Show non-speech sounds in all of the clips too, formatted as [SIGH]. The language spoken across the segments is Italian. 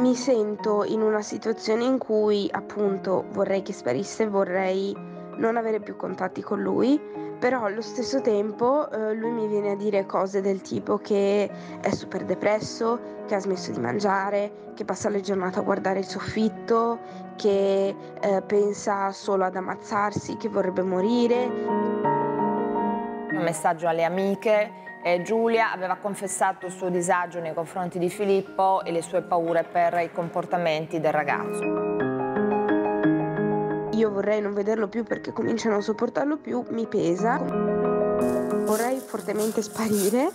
mi sento in una situazione in cui appunto vorrei che sparisse, vorrei non avere più contatti con lui, però allo stesso tempo eh, lui mi viene a dire cose del tipo che è super depresso, che ha smesso di mangiare, che passa le giornate a guardare il soffitto, che eh, pensa solo ad ammazzarsi, che vorrebbe morire. Un messaggio alle amiche eh, Giulia aveva confessato il suo disagio nei confronti di Filippo e le sue paure per i comportamenti del ragazzo. Io vorrei non vederlo più perché comincio a non sopportarlo più, mi pesa. Vorrei fortemente sparire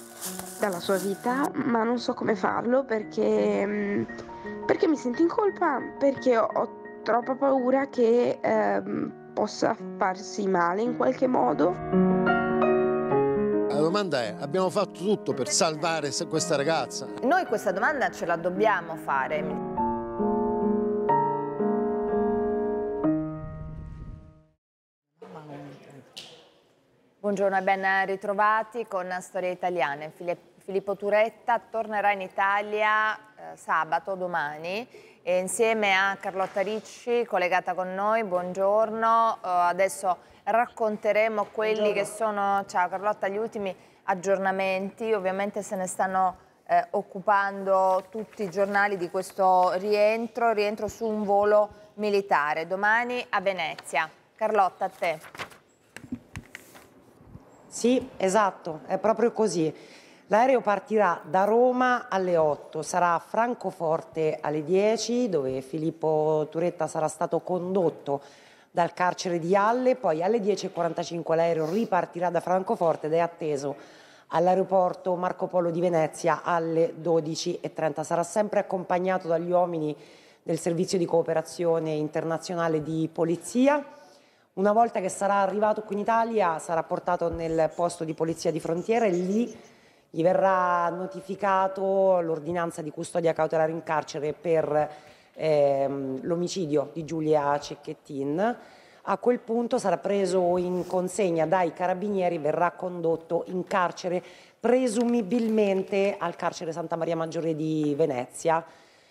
dalla sua vita, ma non so come farlo perché, mm, perché mi sento in colpa, perché ho, ho troppa paura che eh, possa farsi male in qualche modo domanda è, abbiamo fatto tutto per salvare questa ragazza? Noi questa domanda ce la dobbiamo fare. Buongiorno e ben ritrovati con Storie Italiane. Filippo Turetta tornerà in Italia eh, sabato, domani, insieme a Carlotta Ricci, collegata con noi. Buongiorno. Eh, adesso racconteremo quelli che sono, ciao Carlotta, gli ultimi aggiornamenti, ovviamente se ne stanno eh, occupando tutti i giornali di questo rientro, rientro su un volo militare, domani a Venezia. Carlotta, a te. Sì, esatto, è proprio così. L'aereo partirà da Roma alle 8, sarà a Francoforte alle 10 dove Filippo Turetta sarà stato condotto dal carcere di Halle, poi alle 10.45 l'aereo ripartirà da Francoforte ed è atteso all'aeroporto Marco Polo di Venezia alle 12.30. Sarà sempre accompagnato dagli uomini del servizio di cooperazione internazionale di polizia. Una volta che sarà arrivato qui in Italia sarà portato nel posto di polizia di frontiera e lì gli verrà notificato l'ordinanza di custodia cautelare in carcere per ehm, l'omicidio di Giulia Cecchettin. A quel punto sarà preso in consegna dai carabinieri, verrà condotto in carcere, presumibilmente al carcere Santa Maria Maggiore di Venezia.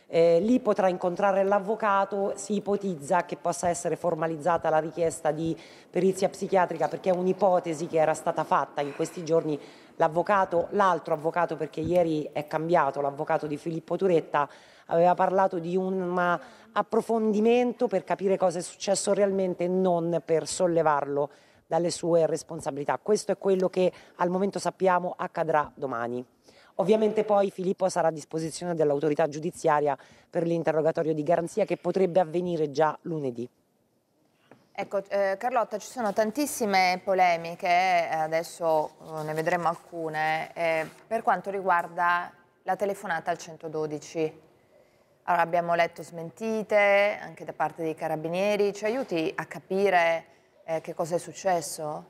Eh, lì potrà incontrare l'avvocato, si ipotizza che possa essere formalizzata la richiesta di perizia psichiatrica perché è un'ipotesi che era stata fatta in questi giorni. L'avvocato, l'altro avvocato perché ieri è cambiato, l'avvocato di Filippo Turetta aveva parlato di un approfondimento per capire cosa è successo realmente, non per sollevarlo dalle sue responsabilità. Questo è quello che al momento sappiamo accadrà domani. Ovviamente poi Filippo sarà a disposizione dell'autorità giudiziaria per l'interrogatorio di garanzia che potrebbe avvenire già lunedì. Ecco, eh, Carlotta, ci sono tantissime polemiche, eh, adesso eh, ne vedremo alcune, eh, per quanto riguarda la telefonata al 112. Allora, abbiamo letto smentite anche da parte dei carabinieri, ci aiuti a capire eh, che cosa è successo?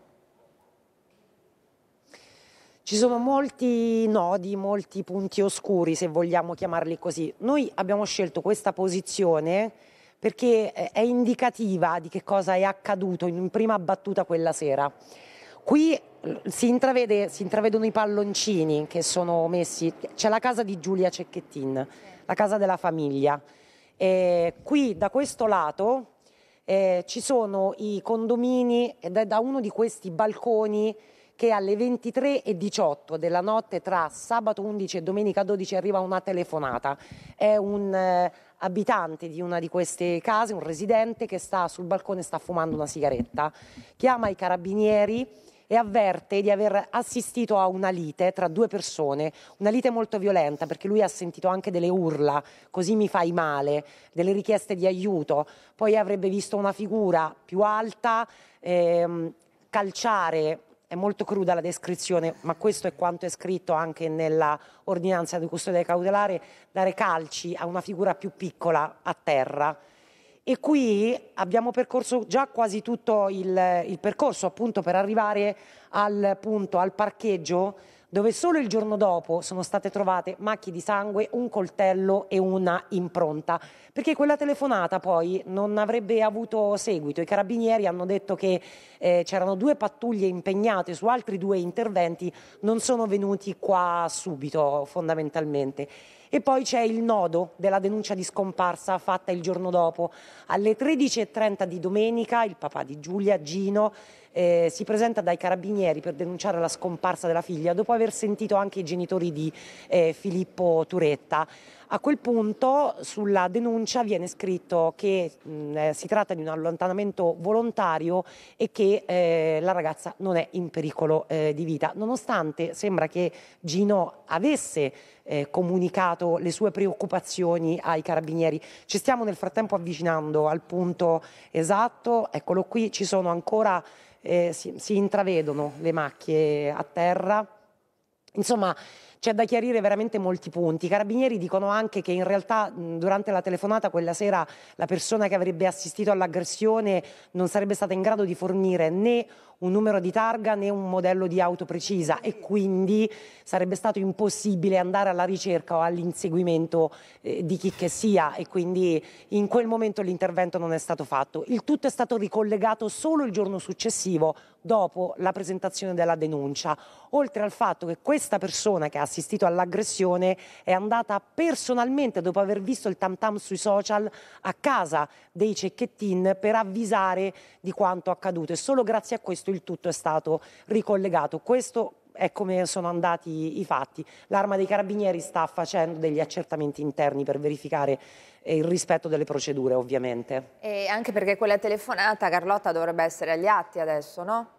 Ci sono molti nodi, molti punti oscuri, se vogliamo chiamarli così. Noi abbiamo scelto questa posizione perché eh, è indicativa di che cosa è accaduto in prima battuta quella sera. Qui si, intravede, si intravedono i palloncini che sono messi, c'è la casa di Giulia Cecchettin. Sì la casa della famiglia. E qui da questo lato eh, ci sono i condomini ed è da uno di questi balconi che alle 23.18 della notte tra sabato 11 e domenica 12 arriva una telefonata. È un eh, abitante di una di queste case, un residente che sta sul balcone e sta fumando una sigaretta. Chiama i carabinieri e avverte di aver assistito a una lite tra due persone, una lite molto violenta perché lui ha sentito anche delle urla, così mi fai male, delle richieste di aiuto, poi avrebbe visto una figura più alta ehm, calciare è molto cruda la descrizione, ma questo è quanto è scritto anche nella ordinanza di custodia cautelare, dare calci a una figura più piccola a terra. E qui abbiamo percorso già quasi tutto il, il percorso appunto per arrivare al punto, al parcheggio dove solo il giorno dopo sono state trovate macchie di sangue, un coltello e una impronta, perché quella telefonata poi non avrebbe avuto seguito. I carabinieri hanno detto che eh, c'erano due pattuglie impegnate su altri due interventi, non sono venuti qua subito fondamentalmente. E poi c'è il nodo della denuncia di scomparsa fatta il giorno dopo. Alle 13.30 di domenica il papà di Giulia, Gino, eh, si presenta dai carabinieri per denunciare la scomparsa della figlia dopo aver sentito anche i genitori di eh, Filippo Turetta. A quel punto sulla denuncia viene scritto che mh, eh, si tratta di un allontanamento volontario e che eh, la ragazza non è in pericolo eh, di vita, nonostante sembra che Gino avesse eh, comunicato le sue preoccupazioni ai carabinieri. Ci stiamo nel frattempo avvicinando al punto esatto, eccolo qui, ci sono ancora eh, si, si intravedono le macchie a terra. Insomma, c'è da chiarire veramente molti punti. I carabinieri dicono anche che in realtà durante la telefonata quella sera la persona che avrebbe assistito all'aggressione non sarebbe stata in grado di fornire né un numero di targa né un modello di auto precisa e quindi sarebbe stato impossibile andare alla ricerca o all'inseguimento eh, di chi che sia e quindi in quel momento l'intervento non è stato fatto. Il tutto è stato ricollegato solo il giorno successivo dopo la presentazione della denuncia, oltre al fatto che questa persona che ha assistito all'aggressione è andata personalmente, dopo aver visto il tam tam sui social, a casa dei cecchettin per avvisare di quanto accaduto e solo grazie a questo il tutto è stato ricollegato. Questo è come sono andati i fatti. L'arma dei carabinieri sta facendo degli accertamenti interni per verificare eh, il rispetto delle procedure ovviamente. E anche perché quella telefonata Carlotta dovrebbe essere agli atti adesso, no?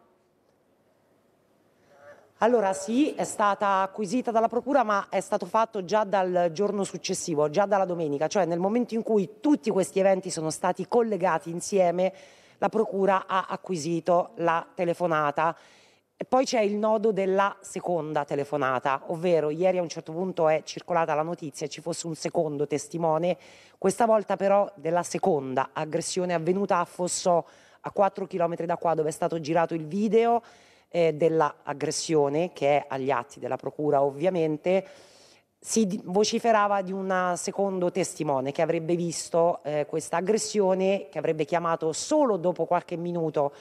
Allora sì, è stata acquisita dalla Procura ma è stato fatto già dal giorno successivo, già dalla domenica, cioè nel momento in cui tutti questi eventi sono stati collegati insieme la Procura ha acquisito la telefonata. E poi c'è il nodo della seconda telefonata, ovvero ieri a un certo punto è circolata la notizia e ci fosse un secondo testimone, questa volta però della seconda aggressione avvenuta a Fosso, a 4 km da qua dove è stato girato il video eh, dell'aggressione, che è agli atti della Procura ovviamente, si vociferava di un secondo testimone che avrebbe visto eh, questa aggressione, che avrebbe chiamato solo dopo qualche minuto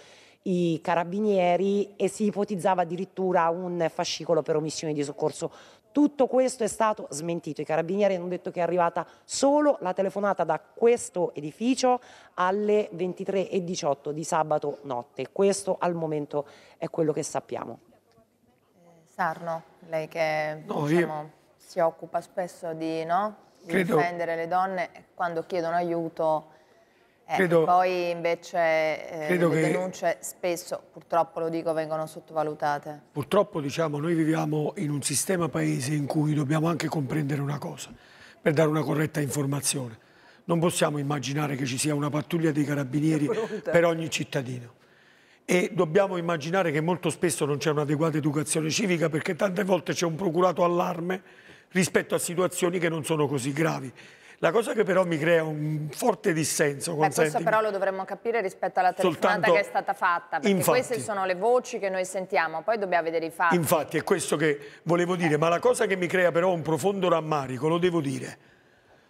i carabinieri e si ipotizzava addirittura un fascicolo per omissione di soccorso. Tutto questo è stato smentito. I carabinieri hanno detto che è arrivata solo la telefonata da questo edificio alle 23.18 di sabato notte. Questo al momento è quello che sappiamo. Sarno, lei che no, diciamo, si occupa spesso di, no? di difendere le donne quando chiedono aiuto eh, credo, poi invece eh, le denunce spesso, purtroppo lo dico, vengono sottovalutate. Purtroppo diciamo, noi viviamo in un sistema paese in cui dobbiamo anche comprendere una cosa, per dare una corretta informazione. Non possiamo immaginare che ci sia una pattuglia dei carabinieri [LAUGHS] per ogni cittadino. E dobbiamo immaginare che molto spesso non c'è un'adeguata educazione civica perché tante volte c'è un procurato allarme rispetto a situazioni che non sono così gravi la cosa che però mi crea un forte dissenso, Beh, Questo però lo dovremmo capire rispetto alla telefonata Soltanto, che è stata fatta, perché infatti, queste sono le voci che noi sentiamo, poi dobbiamo vedere i fatti. Infatti è questo che volevo dire, eh. ma la cosa che mi crea però un profondo rammarico, lo devo dire,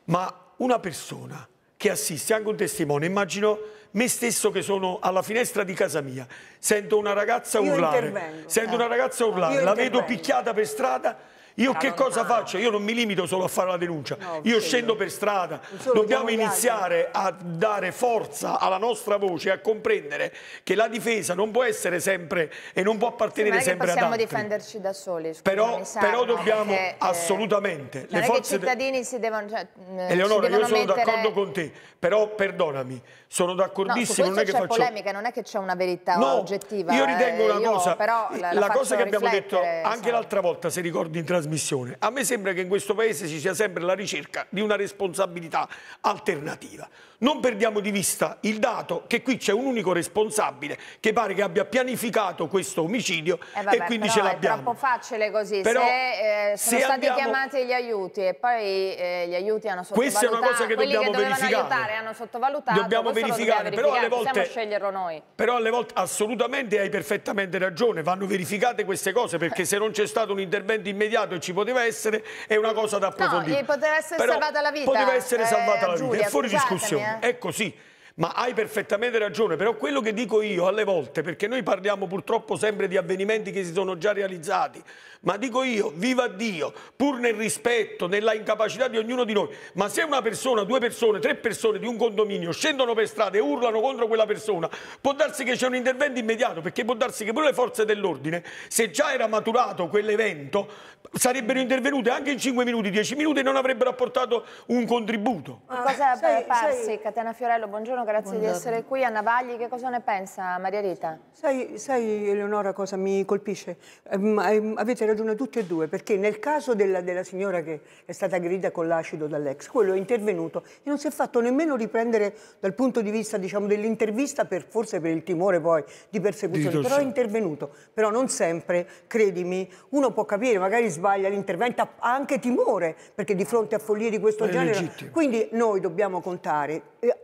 ma una persona che assiste, anche un testimone, immagino me stesso che sono alla finestra di casa mia, sento una ragazza urlare, sento eh. una ragazza urlare, Io la intervengo. vedo picchiata per strada io che cosa faccio? Io non mi limito solo a fare la denuncia, no, io scendo per strada. Dobbiamo iniziare a dare forza alla nostra voce, a comprendere che la difesa non può essere sempre e non può appartenere sì, sempre ad altri. Non possiamo difenderci da soli, scusami, però, sarà, però dobbiamo perché, assolutamente... Cioè le forze i cittadini si devono... Cioè, mm, Eleonora, devono io sono mettere... d'accordo con te, però perdonami, sono d'accordissimo. No, non è che faccio... polemica, non è che c'è una verità no, oggettiva. Io ritengo una eh, cosa, io, la, la cosa che abbiamo detto anche l'altra volta, se ricordi in trasmissione, trasmissione. A me sembra che in questo Paese ci sia sempre la ricerca di una responsabilità alternativa. Non perdiamo di vista il dato che qui c'è un unico responsabile che pare che abbia pianificato questo omicidio eh vabbè, e quindi ce l'abbiamo. È troppo facile così, però, se, eh, sono se stati abbiamo... chiamati gli aiuti e poi eh, gli aiuti hanno sottovalutato. Questa è una cosa che dobbiamo che verificare. Aiutare, hanno sottovalutato. Dobbiamo verificare, però alle volte... sceglierlo noi. Però alle volte assolutamente hai perfettamente ragione, vanno verificate queste cose perché eh. se non c'è stato un intervento immediato e ci poteva essere, è una cosa da approfondire. No, poteva essere Però salvata la vita. Poteva essere eh, salvata la Giulia, vita, è fuori discussione, eh. è così. Ecco, ma hai perfettamente ragione, però quello che dico io alle volte, perché noi parliamo purtroppo sempre di avvenimenti che si sono già realizzati, ma dico io, viva Dio, pur nel rispetto, nella incapacità di ognuno di noi, ma se una persona, due persone, tre persone di un condominio scendono per strada e urlano contro quella persona, può darsi che c'è un intervento immediato, perché può darsi che pure le forze dell'ordine, se già era maturato quell'evento, sarebbero intervenute anche in 5 minuti, 10 minuti e non avrebbero apportato un contributo. Una ah, cosa sei, Parsi, Catena Fiorello, buongiorno, grazie buongiorno. di essere qui. Anna Vagli, che cosa ne pensa Maria Rita? Sai, sai Eleonora cosa mi colpisce? Um, avete ragione tutti e due, perché nel caso della, della signora che è stata aggredita con l'acido dall'ex, quello è intervenuto e non si è fatto nemmeno riprendere dal punto di vista diciamo, dell'intervista, per, forse per il timore poi di persecuzione, Dito però è intervenuto. Però non sempre, credimi, uno può capire, magari sbaglia l'intervento, ha anche timore, perché di fronte a follie di questo È genere... Legittimo. Quindi noi dobbiamo contare eh,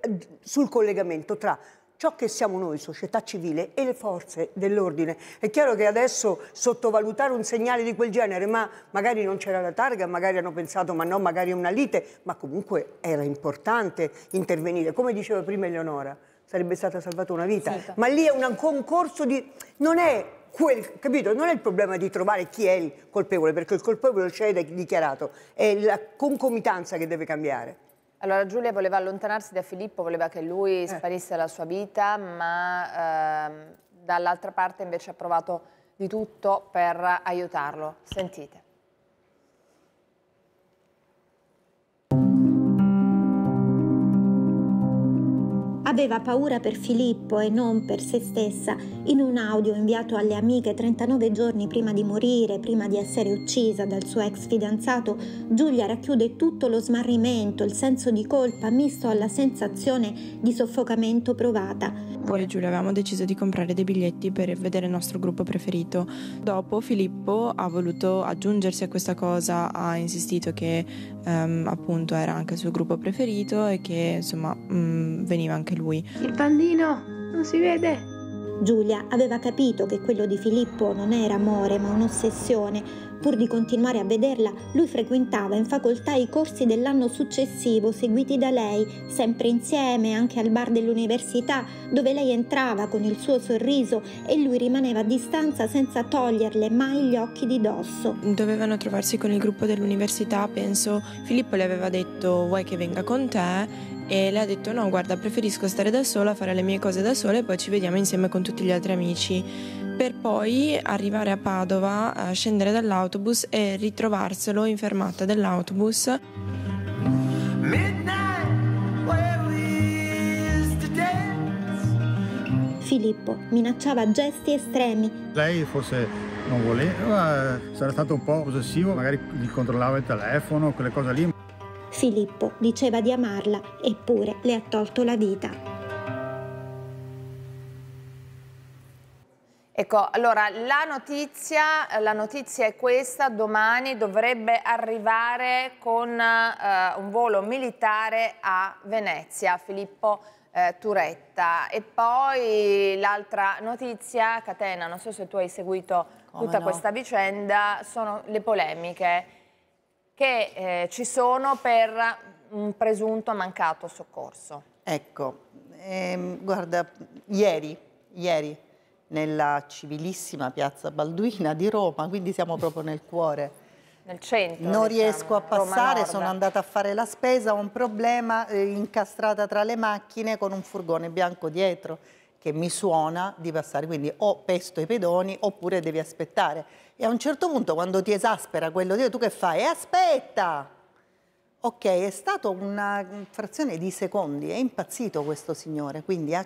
sul collegamento tra ciò che siamo noi, società civile, e le forze dell'ordine. È chiaro che adesso sottovalutare un segnale di quel genere, ma magari non c'era la targa, magari hanno pensato ma no, magari è una lite, ma comunque era importante intervenire. Come diceva prima Eleonora, sarebbe stata salvata una vita. Sì. Ma lì è un concorso di... non è Quel, capito? Non è il problema di trovare chi è il colpevole, perché il colpevole c'è ed è dichiarato, è la concomitanza che deve cambiare. Allora Giulia voleva allontanarsi da Filippo, voleva che lui eh. sparisse eh. la sua vita, ma eh, dall'altra parte invece ha provato di tutto per aiutarlo. Sentite. Aveva paura per Filippo e non per se stessa in un audio inviato alle amiche 39 giorni prima di morire, prima di essere uccisa dal suo ex fidanzato, Giulia racchiude tutto lo smarrimento, il senso di colpa misto alla sensazione di soffocamento provata. Poi Giulia avevamo deciso di comprare dei biglietti per vedere il nostro gruppo preferito. Dopo Filippo ha voluto aggiungersi a questa cosa, ha insistito che um, appunto era anche il suo gruppo preferito e che insomma um, veniva anche lui lui. Il bandino non si vede. Giulia aveva capito che quello di Filippo non era amore ma un'ossessione. Pur di continuare a vederla, lui frequentava in facoltà i corsi dell'anno successivo seguiti da lei, sempre insieme anche al bar dell'università, dove lei entrava con il suo sorriso e lui rimaneva a distanza senza toglierle mai gli occhi di dosso. Dovevano trovarsi con il gruppo dell'università, penso. Filippo le aveva detto vuoi che venga con te e le ha detto no guarda preferisco stare da sola, fare le mie cose da sola e poi ci vediamo insieme con tutti gli altri amici per poi arrivare a Padova, scendere dall'autobus e ritrovarselo in fermata dell'autobus. Filippo minacciava gesti estremi. Lei forse non voleva, eh, sarà stato un po' possessivo, magari gli controllava il telefono, quelle cose lì. Filippo diceva di amarla, eppure le ha tolto la vita. Ecco, allora la notizia, la notizia, è questa, domani dovrebbe arrivare con eh, un volo militare a Venezia, Filippo eh, Turetta. E poi l'altra notizia, Catena, non so se tu hai seguito Come tutta no? questa vicenda, sono le polemiche che eh, ci sono per un presunto mancato soccorso. Ecco, ehm, guarda, ieri, ieri nella civilissima piazza Balduina di Roma, quindi siamo proprio nel cuore. Nel centro. Non diciamo, riesco a passare, sono andata a fare la spesa, ho un problema eh, incastrata tra le macchine con un furgone bianco dietro che mi suona di passare, quindi o pesto i pedoni oppure devi aspettare e a un certo punto quando ti esaspera quello di tu che fai? E eh, aspetta! Ok, è stato una frazione di secondi, è impazzito questo signore, quindi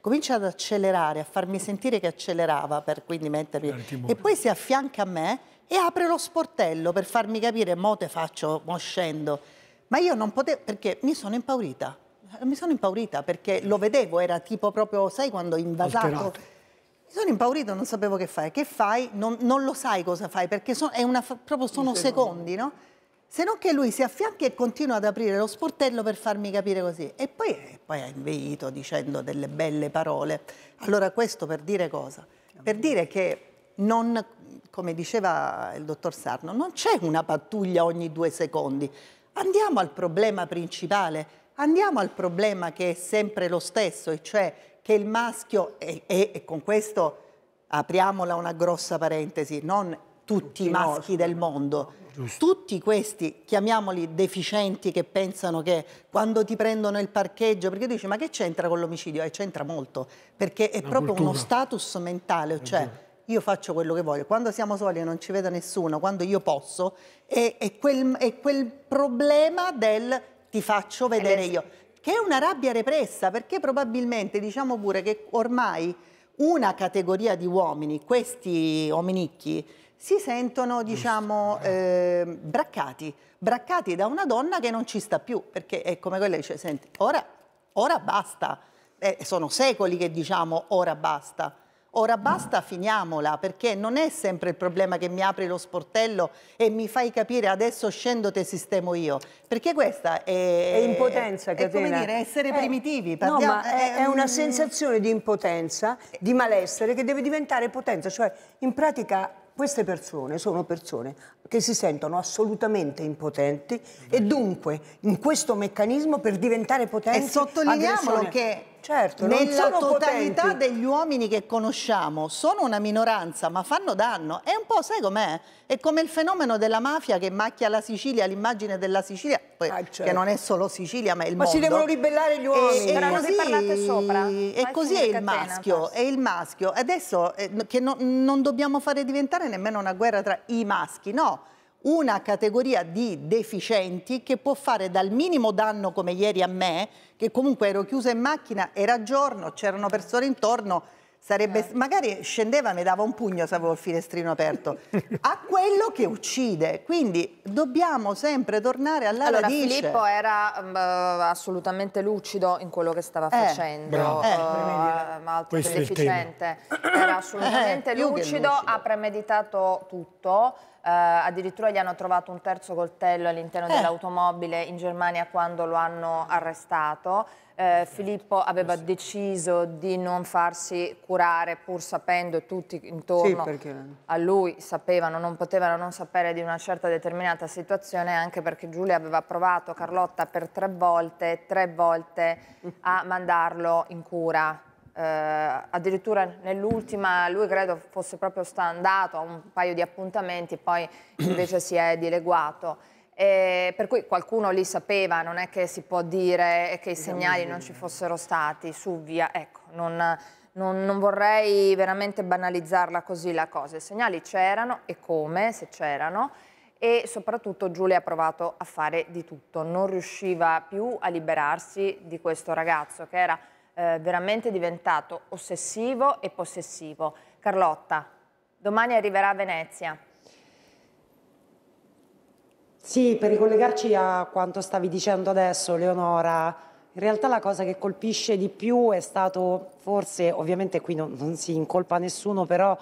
comincia ad accelerare, a farmi sentire che accelerava per quindi mettermi... Eh, e poi si affianca a me e apre lo sportello per farmi capire, mo te faccio, mo scendo. Ma io non potevo, perché mi sono impaurita, mi sono impaurita perché lo vedevo, era tipo proprio, sai quando invasato... Alterato sono impaurito, non sapevo che fare. Che fai? Non, non lo sai cosa fai, perché so, una, proprio sono secondi, no? Se non che lui si affianca e continua ad aprire lo sportello per farmi capire così. E poi, e poi ha inveito dicendo delle belle parole. Allora questo per dire cosa? Per dire che non, come diceva il dottor Sarno, non c'è una pattuglia ogni due secondi. Andiamo al problema principale, andiamo al problema che è sempre lo stesso, e cioè che il maschio, e, e, e con questo apriamola una grossa parentesi, non tutti i maschi del mondo. Giusto. Tutti questi, chiamiamoli deficienti, che pensano che quando ti prendono il parcheggio, perché dici ma che c'entra con l'omicidio? E eh, c'entra molto, perché è Una proprio cultura. uno status mentale, eh, cioè io faccio quello che voglio, quando siamo soli e non ci vede nessuno, quando io posso, è, è, quel, è quel problema del ti faccio vedere io che è una rabbia repressa, perché probabilmente diciamo pure che ormai una categoria di uomini, questi ominicchi, si sentono diciamo eh, braccati, braccati da una donna che non ci sta più, perché è come quella che dice, senti, ora, ora basta, eh, sono secoli che diciamo ora basta. Ora basta, finiamola, perché non è sempre il problema che mi apri lo sportello e mi fai capire adesso scendo te sistemo io. Perché questa è... È impotenza, Caterina. È come dire, essere è, eh, primitivi. Parliamo, no, ma è, è una ehm, sensazione di impotenza, di malessere, che deve diventare potenza. Cioè, in pratica, queste persone sono persone che si sentono assolutamente impotenti e dunque in questo meccanismo per diventare potenti... E sottolineiamolo che Certo, nella totalità potenti. degli uomini che conosciamo sono una minoranza ma fanno danno. È un po', sai com'è? È come il fenomeno della mafia che macchia la Sicilia, l'immagine della Sicilia, poi, ah, certo. che non è solo Sicilia ma è il ma mondo. Ma si devono ribellare gli uomini. E, e così, sopra. E così è il catena, maschio, forse. è il maschio. Adesso eh, che no, non dobbiamo fare diventare nemmeno una guerra tra i maschi, no una categoria di deficienti che può fare dal minimo danno come ieri a me, che comunque ero chiusa in macchina, era giorno, c'erano persone intorno, sarebbe, magari scendeva e mi dava un pugno se avevo il finestrino aperto, [LAUGHS] a quello che uccide. Quindi dobbiamo sempre tornare alla allora, radice. Filippo era uh, assolutamente lucido in quello che stava eh, facendo, bravo. eh, uh, altro deficiente, era assolutamente eh, lucido, lucido, ha premeditato tutto eh, addirittura gli hanno trovato un terzo coltello all'interno eh. dell'automobile in Germania quando lo hanno arrestato. Eh, Filippo aveva sì. deciso di non farsi curare pur sapendo tutti intorno sì, perché... a lui sapevano, non potevano non sapere di una certa determinata situazione anche perché Giulia aveva provato Carlotta per tre volte, tre volte a [LAUGHS] mandarlo in cura eh, addirittura nell'ultima lui credo fosse proprio andato a un paio di appuntamenti e poi [CLEARS THROAT] invece si è dileguato. E eh, per cui qualcuno lì sapeva, non è che si può dire che i diciamo segnali non ci fossero stati su via, ecco, non, non, non vorrei veramente banalizzarla così la cosa, i segnali c'erano e come, se c'erano, e soprattutto Giulia ha provato a fare di tutto, non riusciva più a liberarsi di questo ragazzo che era eh, veramente diventato ossessivo e possessivo. Carlotta, domani arriverà a Venezia. Sì, per ricollegarci a quanto stavi dicendo adesso, Leonora, in realtà la cosa che colpisce di più è stato, forse, ovviamente qui non, non, si incolpa nessuno, però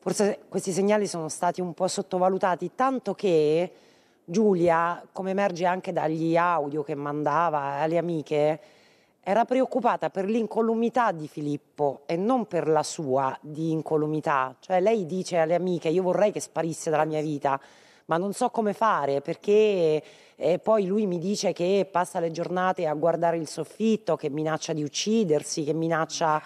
forse questi segnali sono stati un po' sottovalutati, tanto che Giulia, come emerge anche dagli audio che mandava alle amiche, era preoccupata per l'incolumità di Filippo e non per la sua di incolumità. Cioè lei dice alle amiche io vorrei che sparisse dalla mia vita, ma non so come fare perché e eh, poi lui mi dice che passa le giornate a guardare il soffitto, che minaccia di uccidersi, che minaccia...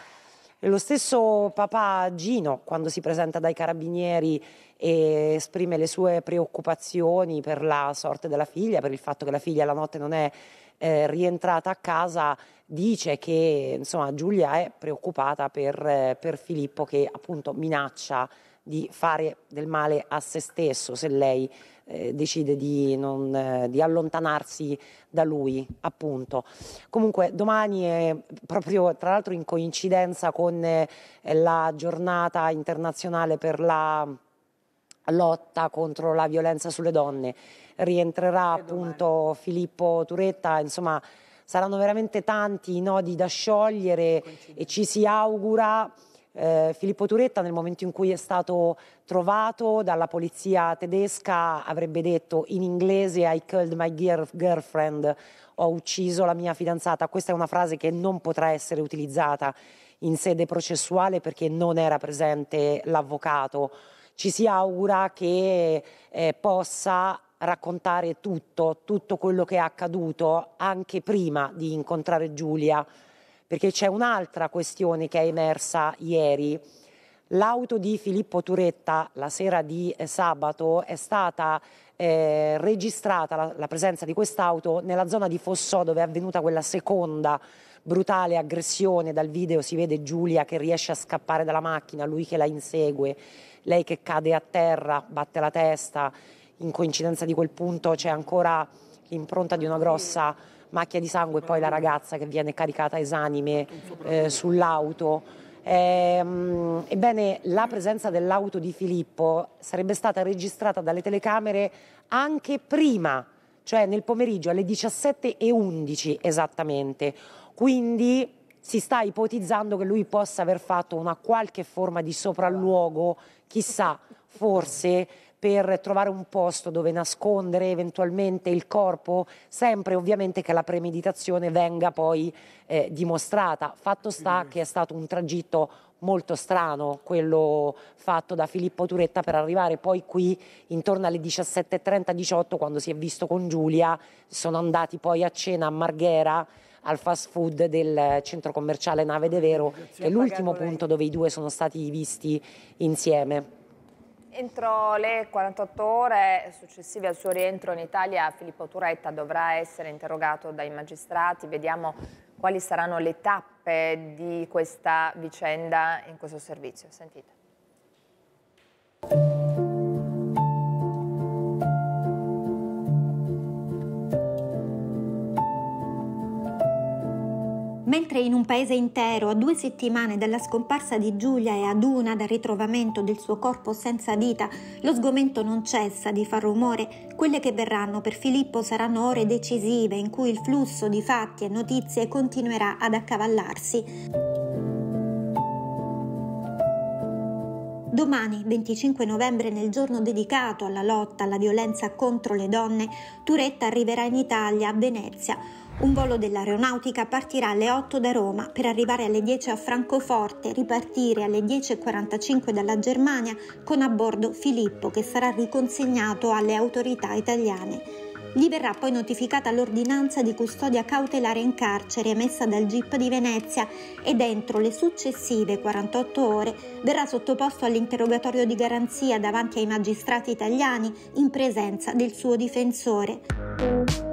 Lo stesso papà Gino, quando si presenta dai carabinieri e esprime le sue preoccupazioni per la sorte della figlia, per il fatto che la figlia la notte non è eh, rientrata a casa dice che insomma, Giulia è preoccupata per, eh, per Filippo che appunto minaccia di fare del male a se stesso se lei eh, decide di, non, eh, di, allontanarsi da lui, appunto. Comunque domani è proprio tra l'altro in coincidenza con eh, la giornata internazionale per la lotta contro la violenza sulle donne. Rientrerà appunto Filippo Turetta, insomma saranno veramente tanti i nodi da sciogliere e ci si augura eh, Filippo Turetta nel momento in cui è stato trovato dalla polizia tedesca avrebbe detto in inglese I killed my girlfriend, ho ucciso la mia fidanzata. Questa è una frase che non potrà essere utilizzata in sede processuale perché non era presente l'avvocato ci si augura che eh, possa raccontare tutto, tutto quello che è accaduto anche prima di incontrare Giulia, perché c'è un'altra questione che è emersa ieri. L'auto di Filippo Turetta la sera di eh, sabato è stata eh, registrata la, la presenza di quest'auto nella zona di Fossò dove è avvenuta quella seconda brutale aggressione. Dal video si vede Giulia che riesce a scappare dalla macchina, lui che la insegue lei che cade a terra, batte la testa, in coincidenza di quel punto c'è ancora l'impronta di una grossa macchia di sangue e poi la ragazza che viene caricata esanime eh, sull'auto. Ehm, ebbene, la presenza dell'auto di Filippo sarebbe stata registrata dalle telecamere anche prima, cioè nel pomeriggio alle 17.11 esattamente. Quindi si sta ipotizzando che lui possa aver fatto una qualche forma di sopralluogo, chissà, forse per trovare un posto dove nascondere eventualmente il corpo, sempre ovviamente che la premeditazione venga poi eh, dimostrata. Fatto sta mm. che è stato un tragitto molto strano quello fatto da Filippo Turetta per arrivare poi qui intorno alle 17.30-18 quando si è visto con Giulia, sono andati poi a cena a Marghera al fast food del centro commerciale Nave De Vero, che è l'ultimo punto dove i due sono stati visti insieme. Entro le 48 ore successive al suo rientro in Italia Filippo Turetta dovrà essere interrogato dai magistrati. Vediamo quali saranno le tappe di questa vicenda in questo servizio. Sentite. Mentre in un paese intero, a due settimane dalla scomparsa di Giulia e ad una dal ritrovamento del suo corpo senza vita, lo sgomento non cessa di far rumore, quelle che verranno per Filippo saranno ore decisive in cui il flusso di fatti e notizie continuerà ad accavallarsi. Domani, 25 novembre, nel giorno dedicato alla lotta alla violenza contro le donne, Turetta arriverà in Italia, a Venezia, un volo dell'aeronautica partirà alle 8 da Roma per arrivare alle 10 a Francoforte, ripartire alle 10.45 dalla Germania con a bordo Filippo che sarà riconsegnato alle autorità italiane. Gli verrà poi notificata l'ordinanza di custodia cautelare in carcere emessa dal GIP di Venezia e dentro le successive 48 ore verrà sottoposto all'interrogatorio di garanzia davanti ai magistrati italiani in presenza del suo difensore.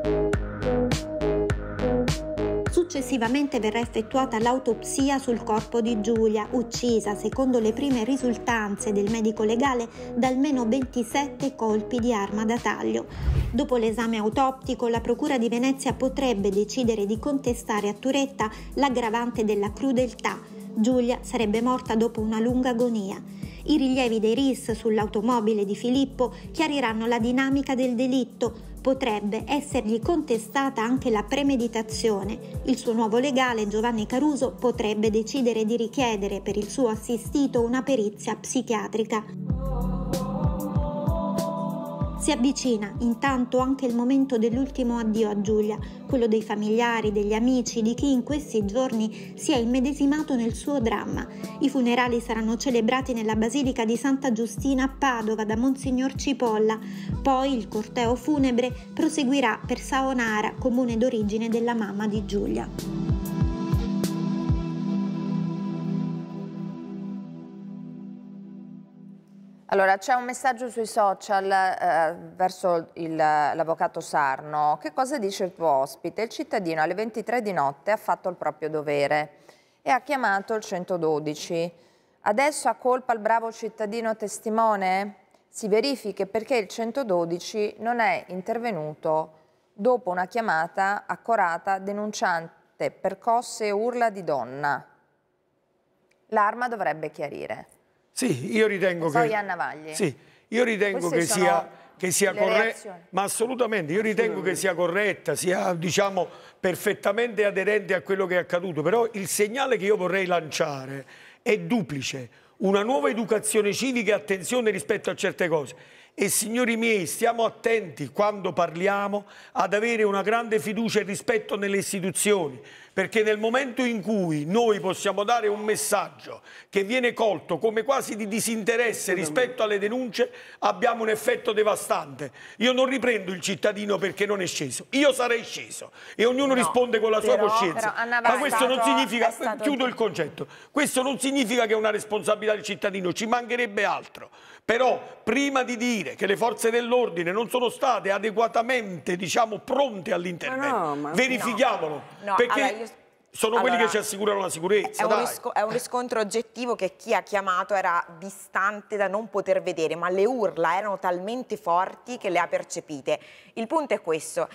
Successivamente verrà effettuata l'autopsia sul corpo di Giulia, uccisa secondo le prime risultanze del medico legale da almeno 27 colpi di arma da taglio. Dopo l'esame autoptico, la Procura di Venezia potrebbe decidere di contestare a Turetta l'aggravante della crudeltà. Giulia sarebbe morta dopo una lunga agonia. I rilievi dei RIS sull'automobile di Filippo chiariranno la dinamica del delitto, potrebbe essergli contestata anche la premeditazione. Il suo nuovo legale Giovanni Caruso potrebbe decidere di richiedere per il suo assistito una perizia psichiatrica. Si avvicina intanto anche il momento dell'ultimo addio a Giulia, quello dei familiari, degli amici, di chi in questi giorni si è immedesimato nel suo dramma. I funerali saranno celebrati nella Basilica di Santa Giustina a Padova da Monsignor Cipolla, poi il corteo funebre proseguirà per Saonara, comune d'origine della mamma di Giulia. Allora, c'è un messaggio sui social eh, verso l'avvocato Sarno. Che cosa dice il tuo ospite? Il cittadino alle 23 di notte ha fatto il proprio dovere e ha chiamato il 112. Adesso ha colpa il bravo cittadino testimone? Si verifichi perché il 112 non è intervenuto dopo una chiamata accorata denunciante percosse e urla di donna. L'arma dovrebbe chiarire. Sì, io ritengo che... Soia Navagli. Sì, io ritengo che sia, che sia, corretta, ma assolutamente, io ritengo che sia corretta, sia diciamo perfettamente aderente a quello che è accaduto, però il segnale che io vorrei lanciare è duplice, una nuova educazione civica e attenzione rispetto a certe cose e signori miei, stiamo attenti quando parliamo ad avere una grande fiducia e rispetto nelle istituzioni, perché nel momento in cui noi possiamo dare un messaggio che viene colto come quasi di disinteresse rispetto alle denunce, abbiamo un effetto devastante. Io non riprendo il cittadino perché non è sceso, io sarei sceso e ognuno no, risponde con la però, sua coscienza. Però, Ma questo stato, non significa, chiudo il concetto, questo non significa che è una responsabilità del cittadino, ci mancherebbe altro. Però prima di dire che le forze dell'ordine non sono state adeguatamente diciamo, pronte all'intervento, no, verifichiamolo. No, perché... Allora io sono allora, quelli che ci assicurano la sicurezza. È un, è un, riscontro oggettivo che chi ha chiamato era distante da non poter vedere, ma le urla erano talmente forti che le ha percepite. Il punto è questo,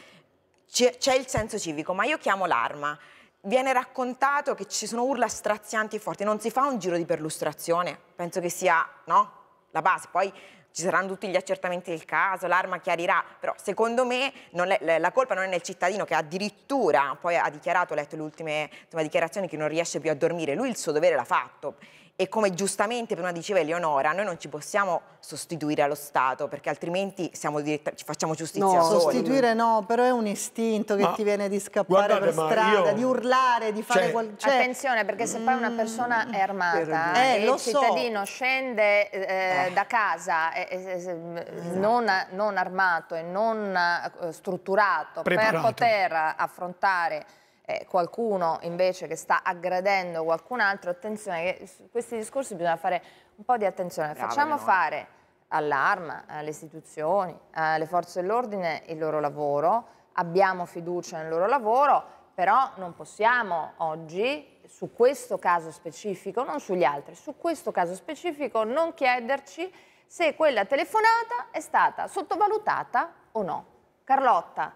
c'è il senso civico, ma io chiamo l'arma. Viene raccontato che ci sono urla strazianti e forti, non si fa un giro di perlustrazione, penso che sia, no? la base, poi ci saranno tutti gli accertamenti del caso, l'arma chiarirà, però secondo me è, la colpa non è nel cittadino che addirittura poi ha dichiarato, ho letto le ultime insomma, dichiarazioni, che non riesce più a dormire, lui il suo dovere l'ha fatto e come giustamente prima diceva Eleonora, noi non ci possiamo sostituire allo Stato perché altrimenti ci facciamo giustizia no, soli. Sostituire no, però è un istinto che ma, ti viene di scappare guardate, per strada, io... di urlare, di fare cioè, qualcosa. Cioè... Attenzione perché se poi una mm. persona è armata eh, e il so. cittadino scende eh, eh. da casa mm, non, non, armato e non eh, strutturato Preparato. per poter affrontare eh, qualcuno invece che sta aggradendo qualcun altro, attenzione, che questi discorsi bisogna fare un po' di attenzione. Brava, Facciamo fare all'arma, alle istituzioni, alle forze dell'ordine il loro lavoro, abbiamo fiducia nel loro lavoro, però non possiamo oggi su questo caso specifico, non sugli altri, su questo caso specifico non chiederci se quella telefonata è stata sottovalutata o no. Carlotta.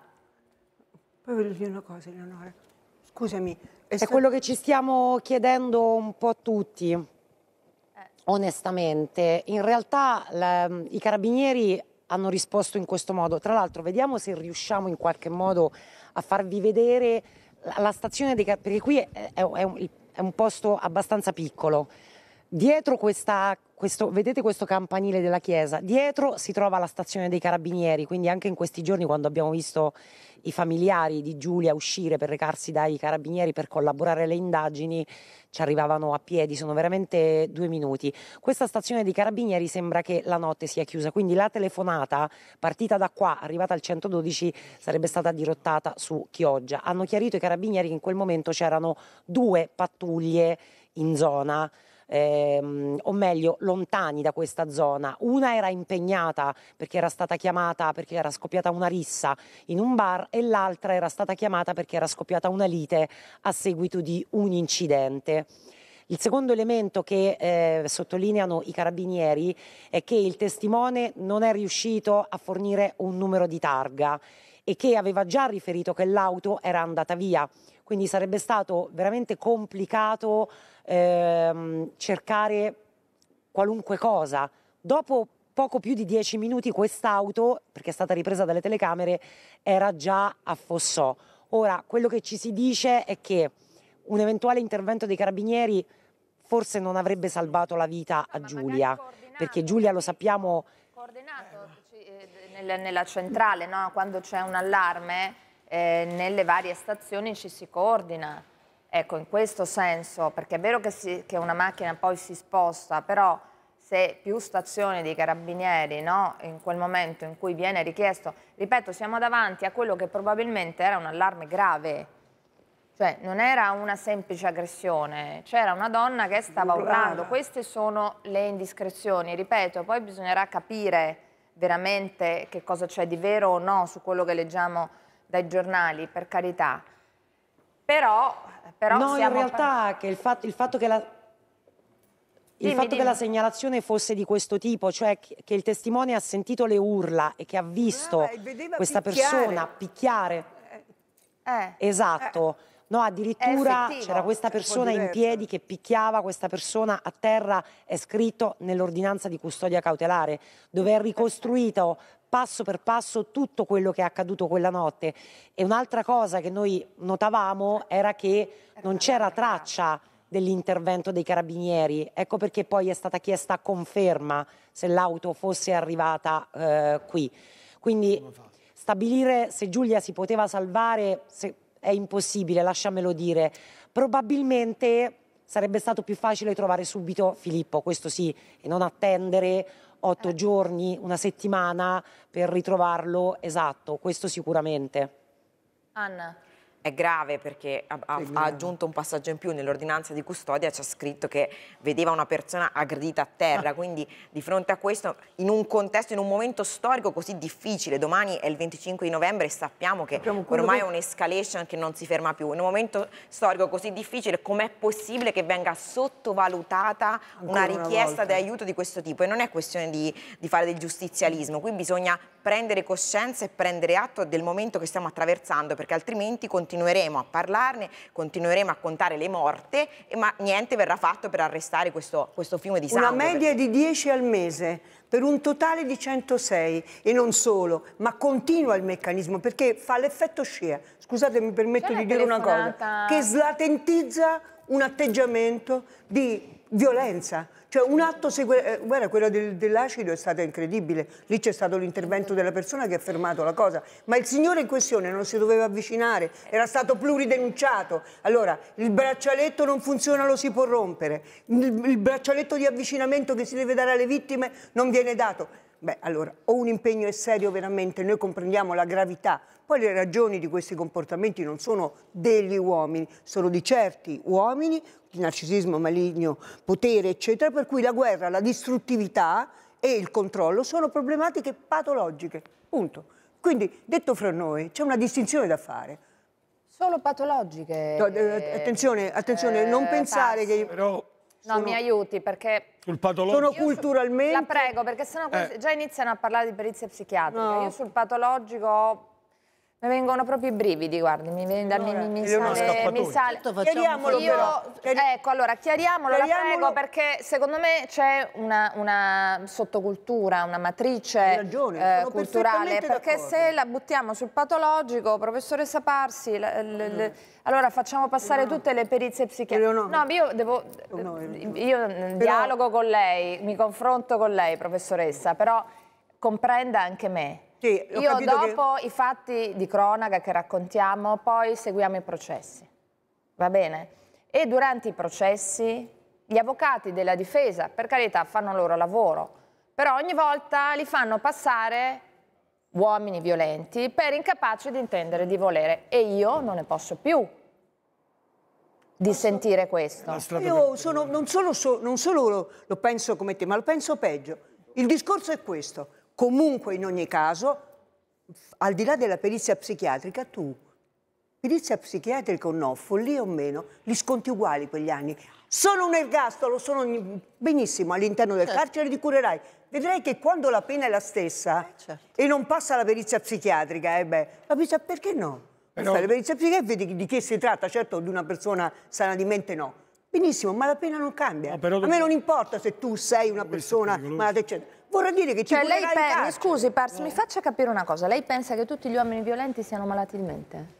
Poi voglio dire una cosa, Eleonora. Scusami. È quello che ci stiamo chiedendo un po' tutti, eh. onestamente. In realtà la, i carabinieri hanno risposto in questo modo. Tra l'altro vediamo se riusciamo in qualche modo a farvi vedere la, la stazione dei carabinieri, perché qui è, è, è, un, è un posto abbastanza piccolo. Dietro questa questo, vedete questo campanile della chiesa, dietro si trova la stazione dei carabinieri, quindi anche in questi giorni quando abbiamo visto i familiari di Giulia uscire per recarsi dai carabinieri per collaborare alle indagini, ci arrivavano a piedi, sono veramente due minuti. Questa stazione dei carabinieri sembra che la notte sia chiusa, quindi la telefonata partita da qua, arrivata al 112, sarebbe stata dirottata su Chioggia. Hanno chiarito i carabinieri che in quel momento c'erano due pattuglie in zona ehm, o meglio lontani da questa zona. Una era impegnata perché era stata chiamata perché era scoppiata una rissa in un bar e l'altra era stata chiamata perché era scoppiata una lite a seguito di un incidente. Il secondo elemento che eh, sottolineano i carabinieri è che il testimone non è riuscito a fornire un numero di targa e che aveva già riferito che l'auto era andata via. Quindi sarebbe stato veramente complicato ehm, cercare qualunque cosa. Dopo poco più di dieci minuti quest'auto, perché è stata ripresa dalle telecamere, era già a Fossò. Ora, quello che ci si dice è che un eventuale intervento dei carabinieri forse non avrebbe salvato la vita a Giulia, perché Giulia lo sappiamo... Coordinato eh, nella centrale, no? quando c'è un allarme, eh, nelle varie stazioni ci si coordina. Ecco, in questo senso, perché è vero che, si, che una macchina poi si sposta, però se più stazioni di carabinieri no, in quel momento in cui viene richiesto, ripeto, siamo davanti a quello che probabilmente era un allarme grave, cioè non era una semplice aggressione, c'era una donna che stava urlando, queste sono le indiscrezioni, ripeto, poi bisognerà capire veramente che cosa c'è di vero o no su quello che leggiamo dai giornali, per carità. Però, però no, in realtà che il, fatto, il fatto che la il dimmi, fatto dimmi. che la segnalazione fosse di questo tipo, cioè che il testimone ha sentito le urla e che ha visto ah, questa picchiare. persona picchiare. Eh. eh. Esatto. Eh. No, addirittura c'era questa persona in piedi che picchiava questa persona a terra, è scritto nell'ordinanza di custodia cautelare, dove è ricostruito passo per passo tutto quello che è accaduto quella notte. E un'altra cosa che noi notavamo certo. era che non c'era traccia dell'intervento dei carabinieri. Ecco perché poi è stata chiesta conferma se l'auto fosse arrivata eh, qui. Quindi stabilire se Giulia si poteva salvare, se è impossibile, lasciamelo dire. Probabilmente sarebbe stato più facile trovare subito Filippo, questo sì, e non attendere otto eh. giorni, una settimana per ritrovarlo esatto, questo sicuramente. Anna è grave perché ha, ha, aggiunto un passaggio in più nell'ordinanza di custodia, c'è scritto che vedeva una persona aggredita a terra, ah. quindi di fronte a questo in un contesto, in un momento storico così difficile, domani è il 25 di novembre e sappiamo che ormai è un'escalation che non si ferma più, in un momento storico così difficile com'è possibile che venga sottovalutata una richiesta di aiuto di questo tipo e non è questione di, di fare del giustizialismo, qui bisogna prendere coscienza e prendere atto del momento che stiamo attraversando perché altrimenti continuiamo continueremo a parlarne, continueremo a contare le morte, ma niente verrà fatto per arrestare questo, questo fiume di sangue. Una media di 10 al mese per un totale di 106 e non solo, ma continua il meccanismo perché fa l'effetto scia. Scusate, mi permetto di dire una cosa, che slatentizza un atteggiamento di violenza cioè un atto segue... Eh, guarda, quello del, dell'acido è stato incredibile. Lì c'è stato l'intervento della persona che ha fermato la cosa. Ma il signore in questione non si doveva avvicinare, era stato pluridenunciato. Allora, il braccialetto non funziona, lo si può rompere. Il, il braccialetto di avvicinamento che si deve dare alle vittime non viene dato. Beh, allora, o un impegno è serio veramente, noi comprendiamo la gravità, poi le ragioni di questi comportamenti non sono degli uomini, sono di certi uomini narcisismo maligno, potere, eccetera, per cui la guerra, la distruttività e il controllo sono problematiche patologiche, punto. Quindi, detto fra noi, c'è una distinzione da fare. Solo patologiche. Eh, eh, attenzione, attenzione, eh, non pensare passi. che... Però... Sono... No, mi aiuti perché sul patologico. Sono culturalmente. La prego, perché sennò eh. già iniziano a parlare di perizia psichiatrica. No. Io sul patologico ho mi vengono proprio i brividi, guardi, mi viene allora, mi, mi sale, mi sale. Certo, chiariamolo Io, però. Ecco, allora, chiariamolo, chiariamolo, la prego, perché secondo me c'è una, una, sottocultura, una matrice ragione, eh, culturale, perché se la buttiamo sul patologico, professore Saparsi, la, la, la, mm. allora facciamo passare no. tutte le perizie psichiatriche. No, io devo... No, eh, io però... dialogo con lei, mi confronto con lei, professoressa, però comprenda anche me sì, Io dopo che... i fatti di cronaca che raccontiamo, poi seguiamo i processi, va bene? E durante i processi gli avvocati della difesa, per carità, fanno il loro lavoro, però ogni volta li fanno passare uomini violenti per incapaci di intendere di volere e io non ne posso più di sentire questo. Io sono, non, solo, so, non solo lo penso come te, ma lo penso peggio. Il discorso è questo. Comunque, in ogni caso, al di là della perizia psichiatrica, tu, perizia psichiatrica o no, follia o meno, li sconti uguali quegli anni. Sono un ergastolo, sono benissimo all'interno del certo. carcere, ti curerai. Vedrai che quando la pena è la stessa eh, certo. e non passa la perizia psichiatrica, eh beh, la perizia perché no? Però... La perizia psichiatrica vedi di che si tratta, certo di una persona sana di mente no. Benissimo, ma la pena non cambia. No, A me non importa se tu sei una persona malata, eccetera vorrà dire che ci cioè, lei pe- Scusi, Pars, no. mi faccia capire una cosa. Lei pensa che tutti gli uomini violenti siano malati di mente?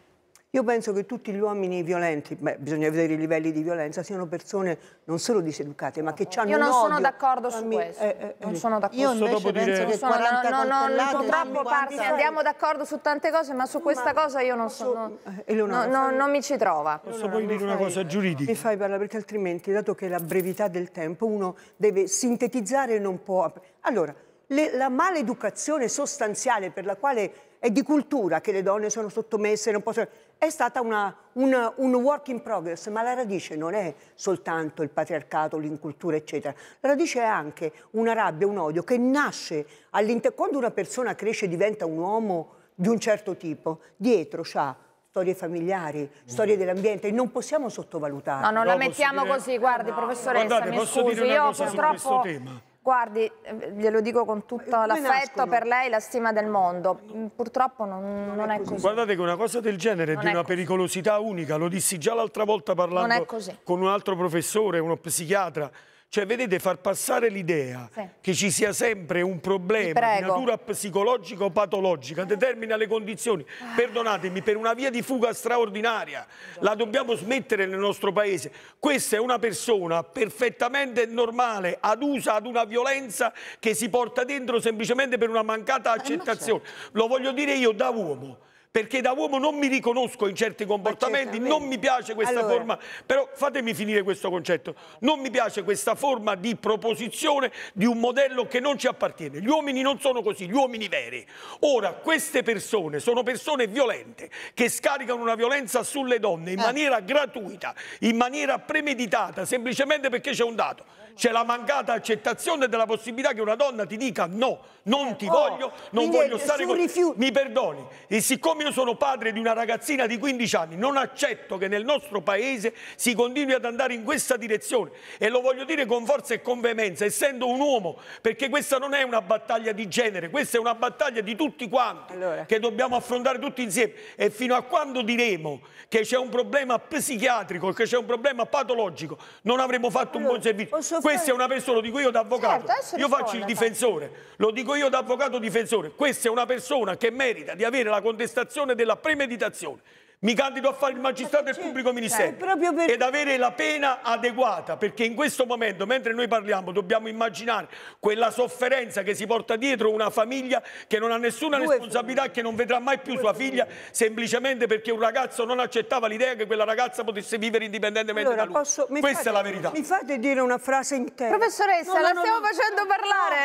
Io penso che tutti gli uomini violenti, beh, bisogna vedere i livelli di violenza, siano persone non solo diseducate, ma che hanno ci hanno Io non sono d'accordo su eh, questo. Eh, eh, non sono d'accordo. Io invece Posso penso dire... che sono, 40 no, no, no, purtroppo Parsi, andiamo d'accordo su tante cose, ma su questa ma cosa io non posso... sono eh, no, no, non mi ci trova. Posso poi dire una cosa giuridica? Mi fai parlare perché altrimenti, dato che la brevità del tempo, uno deve sintetizzare e non può. Allora, le, la maleducazione sostanziale per la quale è di cultura che le donne sono sottomesse, non possono... È stata una, una, un work in progress, ma la radice non è soltanto il patriarcato, l'incultura, eccetera. La radice è anche una rabbia, un odio che nasce all'interno... Quando una persona cresce e diventa un uomo di un certo tipo, dietro c'ha storie familiari, storie mm. dell'ambiente, non possiamo sottovalutare. No, non la mettiamo dire... così, guardi, no. professoressa, Guardate, mi scusi, io purtroppo... Guardi, glielo dico con tutto eh, l'affetto per lei, la stima del mondo. Mm, purtroppo non, non, è così. Guardate che una cosa del genere non è di una così. pericolosità unica, lo dissi già l'altra volta parlando con un altro professore, uno psichiatra. Cioè, vedete, far passare l'idea sì. che ci sia sempre un problema di natura psicologica o patologica determina le condizioni, ah. perdonatemi, per una via di fuga straordinaria. La dobbiamo smettere nel nostro paese. Questa è una persona perfettamente normale, adusa ad una violenza che si porta dentro semplicemente per una mancata eh, accettazione. Eh, certo. Lo voglio dire io da uomo perché da uomo non mi riconosco in certi comportamenti, certo, non mi piace questa allora. forma, però fatemi finire questo concetto, non mi piace questa forma di proposizione di un modello che non ci appartiene. Gli uomini non sono così, gli uomini veri. Ora, queste persone sono persone violente che scaricano una violenza sulle donne in eh. maniera gratuita, in maniera premeditata, semplicemente perché c'è un dato c'è la mancata accettazione della possibilità che una donna ti dica no, non ti oh, voglio, non voglio stare con te. rifiuto. Mi perdoni, e siccome io sono padre di una ragazzina di 15 anni, non accetto che nel nostro paese si continui ad andare in questa direzione e lo voglio dire con forza e con veemenza, essendo un uomo, perché questa non è una battaglia di genere, questa è una battaglia di tutti quanti allora. che dobbiamo affrontare tutti insieme e fino a quando diremo che c'è un problema psichiatrico, che c'è un problema patologico, non avremo fatto allora, un buon servizio. Questa è una persona, lo dico io da avvocato, certo, io faccio il difensore, lo dico io da avvocato difensore, questa è una persona che merita di avere la contestazione della premeditazione mi candido a fare il magistrato e il cioè, pubblico ministero cioè, per... ed avere la pena adeguata perché in questo momento mentre noi parliamo dobbiamo immaginare quella sofferenza che si porta dietro una famiglia che non ha nessuna Due responsabilità e che non vedrà mai più Due sua figlia semplicemente perché un ragazzo non accettava l'idea che quella ragazza potesse vivere indipendentemente allora, da lui posso... questa fate, è la verità mi fate dire una frase intera professoressa no, la no, stiamo facendo parlare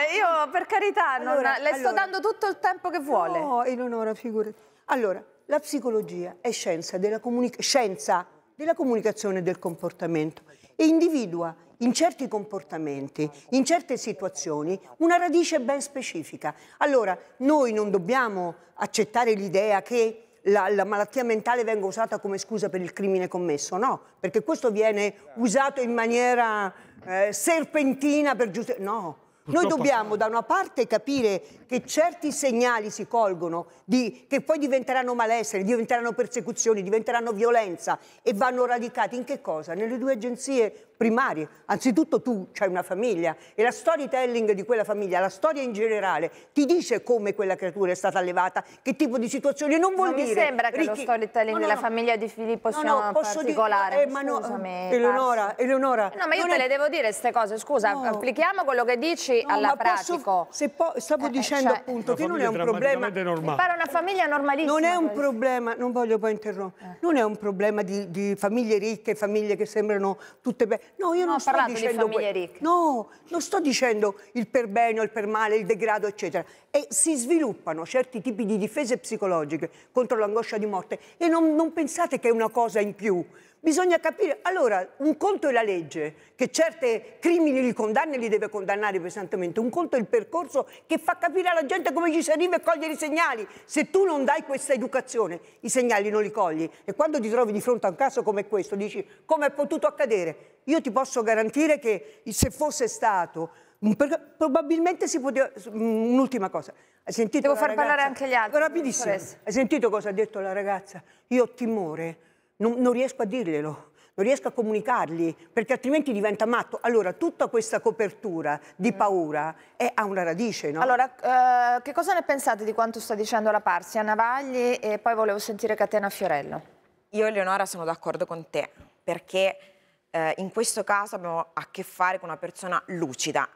io per carità allora, non, le allora, sto dando tutto il tempo che vuole no in Eleonora figurati allora la psicologia è scienza della, scienza della comunicazione e del comportamento e individua in certi comportamenti, in certe situazioni, una radice ben specifica. Allora, noi non dobbiamo accettare l'idea che la, la, malattia mentale venga usata come scusa per il crimine commesso, no, perché questo viene usato in maniera eh, serpentina per giustificare. No, noi dobbiamo da una parte capire che certi segnali si colgono, di, che poi diventeranno malessere, diventeranno persecuzioni, diventeranno violenza e vanno radicati in che cosa? Nelle due agenzie primari. Anzitutto tu hai una famiglia e la storytelling di quella famiglia, la storia in generale, ti dice come quella creatura è stata allevata, che tipo di situazione. Non vuol non dire... Mi sembra che ricchi... lo storytelling no, no, della no. famiglia di Filippo sia no, particolare. Dire, eh, ma no, eh, Eleonora, Eleonora... No, ma io te è... le devo dire queste cose, scusa, applichiamo quello che dici alla pratica. po... Stavo eh, eh, dicendo cioè... appunto che non è un problema... Mi pare una famiglia normalissima. Non è un così. problema, non voglio poi interrompere, eh. non è un problema di, di famiglie ricche, famiglie che sembrano tutte belle. No, io non, non sto dicendo No, non sto dicendo il per bene o il per male, il degrado, eccetera. E si sviluppano certi tipi di difese psicologiche contro l'angoscia di morte e non, non pensate che è una cosa in più. Bisogna capire. Allora, un conto è la legge, che certi crimini li condanna e li deve condannare pesantemente. Un conto è il percorso che fa capire alla gente come ci si arriva e cogliere i segnali. Se tu non dai questa educazione, i segnali non li cogli. E quando ti trovi di fronte a un caso come questo, dici come è potuto accadere? Io ti posso garantire che se fosse stato probabilmente si poteva... Mm, un'ultima cosa. Hai sentito Devo far ragazza? parlare anche gli altri. Rapidissimo. Hai sentito cosa ha detto la ragazza? Io ho timore non, non riesco a dirglielo non riesco a comunicargli perché altrimenti diventa matto. Allora, tutta questa copertura di mm. paura è, ha una radice, no? Allora, eh, che cosa ne pensate di quanto sta dicendo la Parsi a Navagli e poi volevo sentire Catena Fiorello? Io e Leonora sono d'accordo con te perché eh, in questo caso abbiamo a che fare con una persona lucida.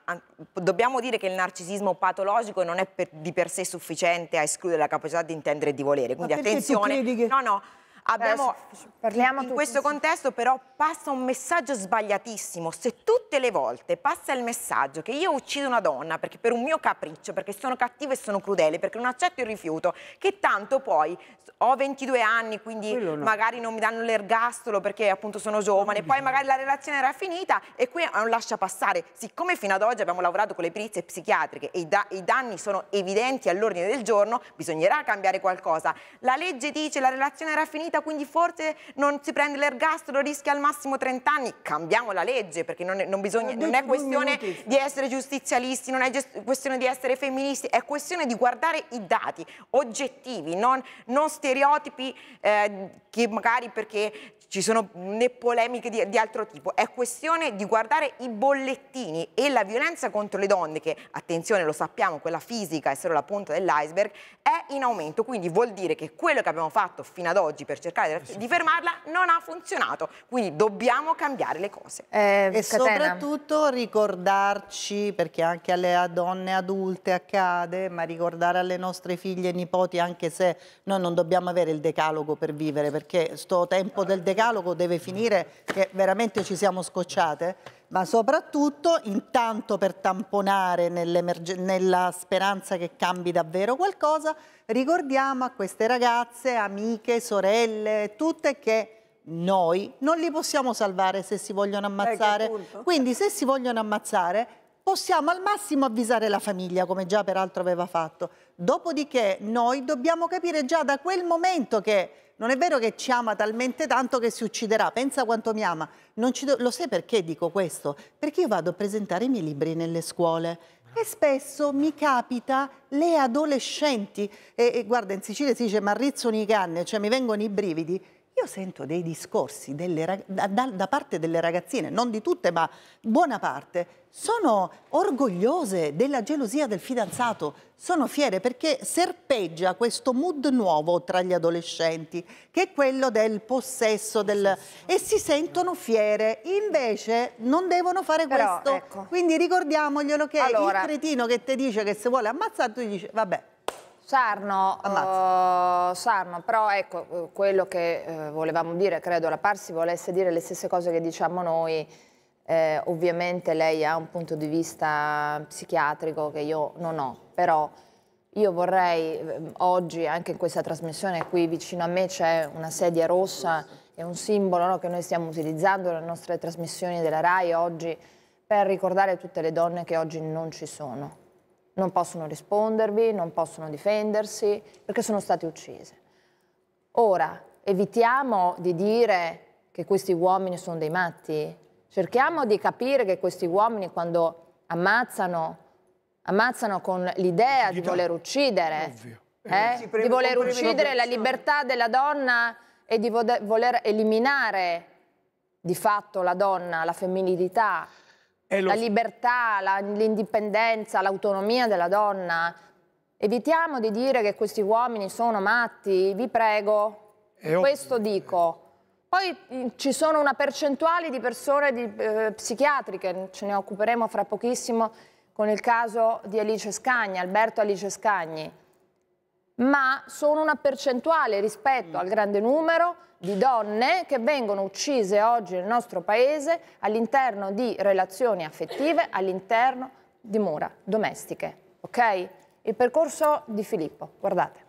Dobbiamo dire che il narcisismo patologico non è per, di per sé sufficiente a escludere la capacità di intendere e di volere, quindi attenzione. Che... No, no Abbiamo, eh, in questo contesto però passa un messaggio sbagliatissimo. Se tutte le volte passa il messaggio che io uccido una donna perché per un mio capriccio, perché sono cattiva e sono crudele, perché non accetto il rifiuto, che tanto poi ho 22 anni, quindi no. magari non mi danno l'ergastolo perché appunto sono giovane, poi magari la relazione era finita e qui non lascia passare. Siccome fino ad oggi abbiamo lavorato con le perizie psichiatriche e i, da i danni sono evidenti all'ordine del giorno, bisognerà cambiare qualcosa. La legge dice la relazione era finita vita, quindi forse non si prende l'ergastolo, rischia al massimo 30 anni. Cambiamo la legge perché non è, non bisogna, non è questione di essere giustizialisti, non è questione di essere femministi, è questione di guardare i dati oggettivi, non, non stereotipi eh, che magari perché ci sono né polemiche di, di, altro tipo, è questione di guardare i bollettini e la violenza contro le donne, che attenzione lo sappiamo, quella fisica è solo la punta dell'iceberg, è in aumento, quindi vuol dire che quello che abbiamo fatto fino ad oggi per cercare cercare di fermarla non ha funzionato. Quindi dobbiamo cambiare le cose. Eh, e catena. soprattutto ricordarci, perché anche alle donne adulte accade, ma ricordare alle nostre figlie e nipoti, anche se noi non dobbiamo avere il decalogo per vivere, perché sto tempo del decalogo deve finire, che veramente ci siamo scocciate ma soprattutto intanto per tamponare nella speranza che cambi davvero qualcosa, ricordiamo a queste ragazze, amiche, sorelle, tutte che noi non li possiamo salvare se si vogliono eh, ammazzare. Eh, Quindi se si vogliono ammazzare possiamo al massimo avvisare la famiglia, come già peraltro aveva fatto. Dopodiché noi dobbiamo capire già da quel momento che non è vero che ci ama talmente tanto che si ucciderà, pensa quanto mi ama. lo sai perché dico questo? Perché io vado a presentare i miei libri nelle scuole e spesso mi capita le adolescenti, e, e guarda in Sicilia si dice marrizzoni i canne, cioè mi vengono i brividi, io sento dei discorsi delle, da, da, parte delle ragazzine, non di tutte, ma buona parte, sono orgogliose della gelosia del fidanzato, sono fiere perché serpeggia questo mood nuovo tra gli adolescenti, che è quello del possesso, del... e si sentono fiere, invece non devono fare Però, questo. Ecco. Quindi ricordiamoglielo che allora... il cretino che ti dice che se vuole ammazzare, tu gli dici vabbè Sarno, uh, Sarno, però ecco, eh, quello che uh, volevamo dire, credo la Parsi volesse dire le stesse cose che diciamo noi, eh, ovviamente lei ha un punto di vista psichiatrico che io non ho, però io vorrei oggi, anche in questa trasmissione, qui vicino a me c'è una sedia rossa, è un simbolo no, che noi stiamo utilizzando nelle nostre trasmissioni della RAI oggi per ricordare tutte le donne che oggi non ci sono non possono rispondervi, non possono difendersi, perché sono state uccise. Ora, evitiamo di dire che questi uomini sono dei matti, cerchiamo di capire che questi uomini quando ammazzano, ammazzano con l'idea di voler uccidere, eh? eh di voler uccidere la libertà della donna e di voler eliminare di fatto la donna, la femminilità la libertà, la, l'indipendenza, l'autonomia della donna. Evitiamo di dire che questi uomini sono matti, vi prego. Questo dico. Poi mm, ci sono una percentuale di persone di, eh, psichiatriche, ce ne occuperemo fra pochissimo con il caso di Alice Scagni, Alberto Alice Scagni ma sono una percentuale rispetto mm. al grande numero di donne che vengono uccise oggi nel nostro paese all'interno di relazioni affettive, all'interno di mura domestiche. Ok? Il percorso di Filippo, guardate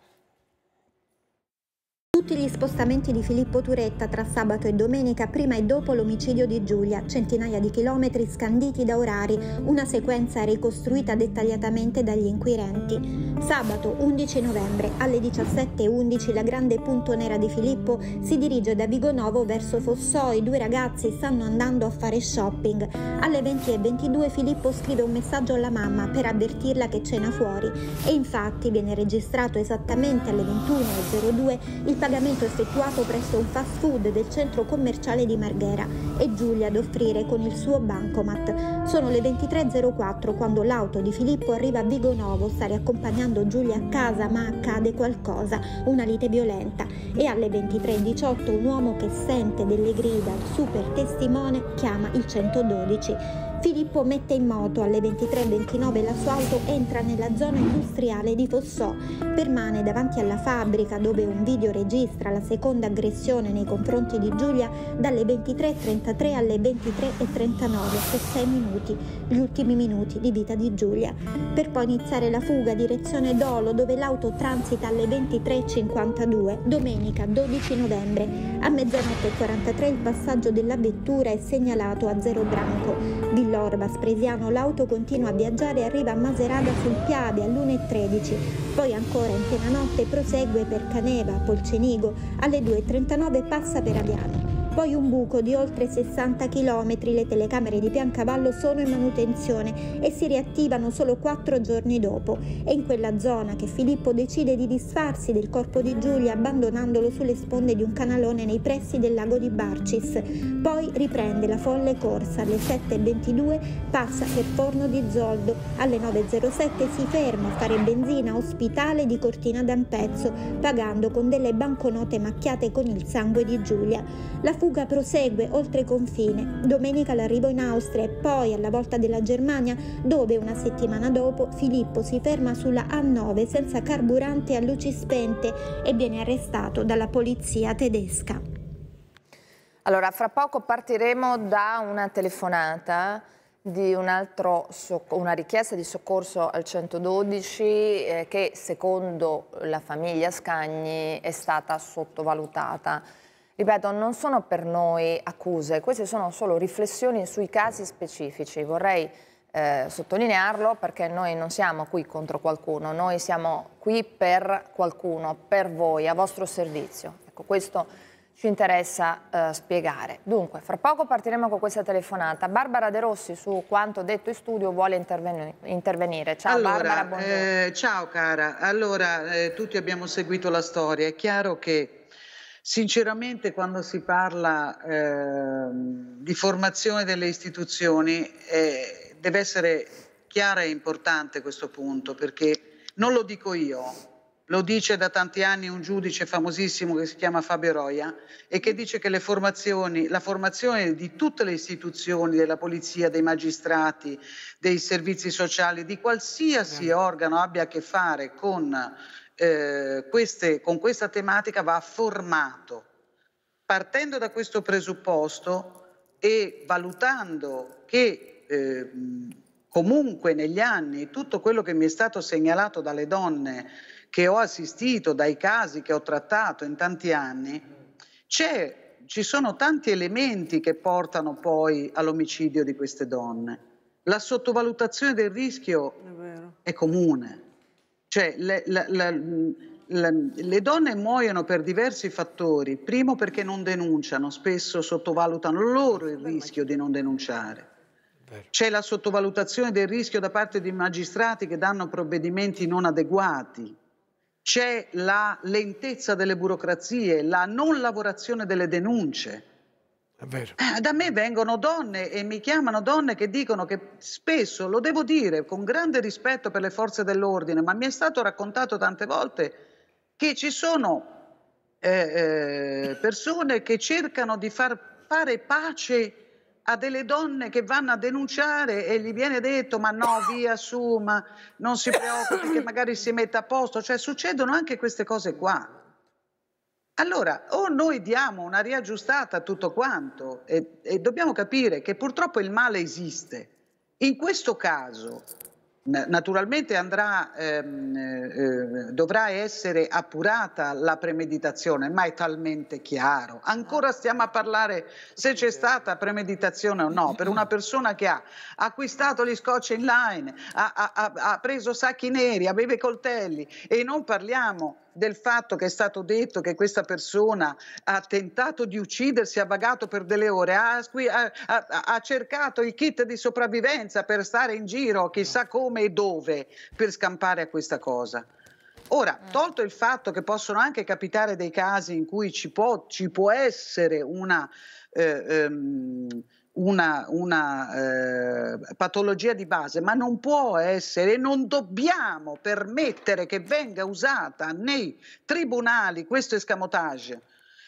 tutti gli spostamenti di Filippo Turetta tra sabato e domenica prima e dopo l'omicidio di Giulia, centinaia di chilometri scanditi da orari, una sequenza ricostruita dettagliatamente dagli inquirenti. Sabato 11 novembre alle 17.11 la grande punto nera di Filippo si dirige da Vigonovo verso Fossò, i due ragazzi stanno andando a fare shopping. Alle 20.22 Filippo scrive un messaggio alla mamma per avvertirla che cena fuori e infatti viene registrato esattamente alle 21.02 il pagamento pagamento effettuato presso un fast food del centro commerciale di Marghera e Giulia ad offrire con il suo bancomat. Sono le 23.04 quando l'auto di Filippo arriva a Vigonovo, sta riaccompagnando Giulia a casa ma accade qualcosa, una lite violenta e alle 23.18 un uomo che sente delle grida, super testimone, chiama il 112. Filippo mette in moto alle 23.29 la sua auto, entra nella zona industriale di Fossò, permane davanti alla fabbrica dove un video registra la seconda aggressione nei confronti di Giulia dalle 23.33 alle 23.39 per 6 minuti, gli ultimi minuti di vita di Giulia, per poi iniziare la fuga direzione Dolo dove l'auto transita alle 23.52 domenica 12 novembre. A mezzanotte e 43 il passaggio della vettura è segnalato a Zero Branco dell'Orba, Spresiano, l'auto continua a viaggiare e arriva a Maserada sul Piave all'1.13, poi ancora in piena notte prosegue per Caneva, Polcenigo, alle 2.39 passa per Aviano poi un buco di oltre 60 km. Le telecamere di Piancavallo sono in manutenzione e si riattivano solo quattro giorni dopo. È in quella zona che Filippo decide di disfarsi del corpo di Giulia abbandonandolo sulle sponde di un canalone nei pressi del lago di Barcis. Poi riprende la folle corsa alle 7.22, passa per Forno di Zoldo. Alle 9.07 si ferma a fare benzina ospitale di Cortina d'Ampezzo, pagando con delle banconote macchiate con il sangue di Giulia. La fu fuga prosegue oltre confine, domenica l'arrivo in Austria e poi alla volta della Germania, dove una settimana dopo Filippo si ferma sulla A9 senza carburante a luci spente e viene arrestato dalla polizia tedesca. Allora, fra poco partiremo da una telefonata di un altro, una richiesta di soccorso al 112 eh, che secondo la famiglia Scagni è stata sottovalutata. Ripeto, non sono per noi accuse, queste sono solo riflessioni sui casi specifici. Vorrei eh, sottolinearlo perché noi non siamo qui contro qualcuno, noi siamo qui per qualcuno, per voi, a vostro servizio. Ecco, questo ci interessa eh, spiegare. Dunque, fra poco partiremo con questa telefonata. Barbara De Rossi su quanto detto in studio vuole interveni intervenire. Ciao allora, Barbara, buongiorno. Eh, ciao cara, allora eh, tutti abbiamo seguito la storia, è chiaro che Sinceramente quando si parla eh, di formazione delle istituzioni eh, deve essere chiara e importante questo punto perché non lo dico io, lo dice da tanti anni un giudice famosissimo che si chiama Fabio Roia e che dice che la formazione di tutte le istituzioni, della polizia, dei magistrati, dei servizi sociali, di qualsiasi organo abbia a che fare con eh, queste, con questa tematica va formato. Partendo da questo presupposto e valutando che eh, comunque negli anni tutto quello che mi è stato segnalato dalle donne che ho assistito, dai casi che ho trattato in tanti anni, ci sono tanti elementi che portano poi all'omicidio di queste donne. La sottovalutazione del rischio è, è comune. Cioè, le, la, la, la, le donne muoiono per diversi fattori. Primo perché non denunciano, spesso sottovalutano loro il rischio di non denunciare. C'è la sottovalutazione del rischio da parte di magistrati che danno provvedimenti non adeguati. C'è la lentezza delle burocrazie, la non lavorazione delle denunce. Eh, da me vengono donne e mi chiamano donne che dicono che spesso, lo devo dire, con grande rispetto per le forze dell'ordine, ma mi è stato raccontato tante volte che ci sono eh, eh, persone che cercano di far fare pace a delle donne che vanno a denunciare e gli viene detto ma no, via su, ma non si preoccupi che magari si metta a posto, cioè succedono anche queste cose qua. Allora, o noi diamo una riaggiustata a tutto quanto e, e, dobbiamo capire che purtroppo il male esiste. In questo caso, naturalmente andrà, ehm, eh, eh, dovrà essere appurata la premeditazione, ma è talmente chiaro. Ancora stiamo a parlare se c'è stata premeditazione o no. Per una persona che ha acquistato gli scotch in line, ha, ha, ha preso sacchi neri, aveva i coltelli e non parliamo del fatto che è stato detto che questa persona ha tentato di uccidersi, ha vagato per delle ore, ha, ha, ha cercato il kit di sopravvivenza per stare in giro chissà certo. come e dove per scampare a questa cosa. Ora, eh. tolto il fatto che possono anche capitare dei casi in cui ci può, ci può essere una... Eh, ehm, una, una eh, patologia di base, ma non può essere, non dobbiamo permettere che venga usata nei tribunali questo escamotage,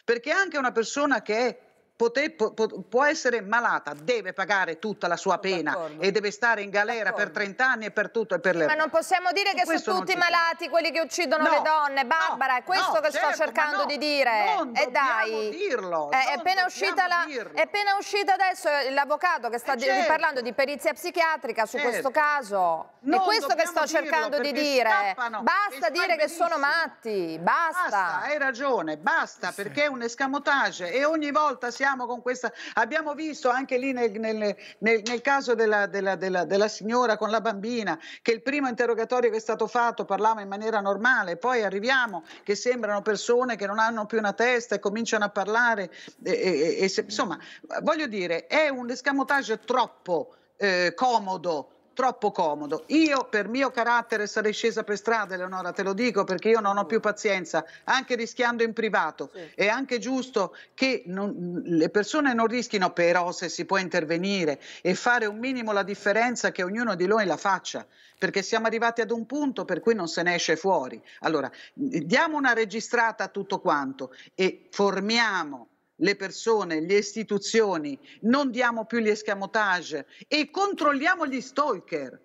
perché anche una persona che è poter, po, può essere malata, deve pagare tutta la sua pena e deve stare in galera D'accordo. per 30 anni e per tutto e per le... Ma non possiamo dire che sono tutti malati quelli che uccidono no, le donne, Barbara, è questo no, che certo, sto cercando di dire. Non e dai, dirlo, è, appena uscita la, dirlo. è appena uscita adesso l'avvocato che sta eh, certo. parlando di perizia psichiatrica su certo. questo caso. Non è questo che sto cercando di dire. Scappano, basta dire che sono matti, basta. basta. Hai ragione, basta perché è un escamotage e ogni volta siamo chiariamo con questa... Abbiamo visto anche lì nel, nel, nel, nel caso della, della, della, della, signora con la bambina che il primo interrogatorio che è stato fatto parlava in maniera normale, poi arriviamo che sembrano persone che non hanno più una testa e cominciano a parlare. E, e, e, insomma, voglio dire, è un escamotage troppo eh, comodo troppo comodo. Io per mio carattere sarei scesa per strada, Eleonora, te lo dico, perché io non ho più pazienza, anche rischiando in privato. Sì. È anche giusto che non, le persone non rischino, però se si può intervenire e fare un minimo la differenza che ognuno di noi la faccia, perché siamo arrivati ad un punto per cui non se ne esce fuori. Allora, diamo una registrata a tutto quanto e formiamo le persone, le istituzioni, non diamo più gli escamotage e controlliamo gli stalker,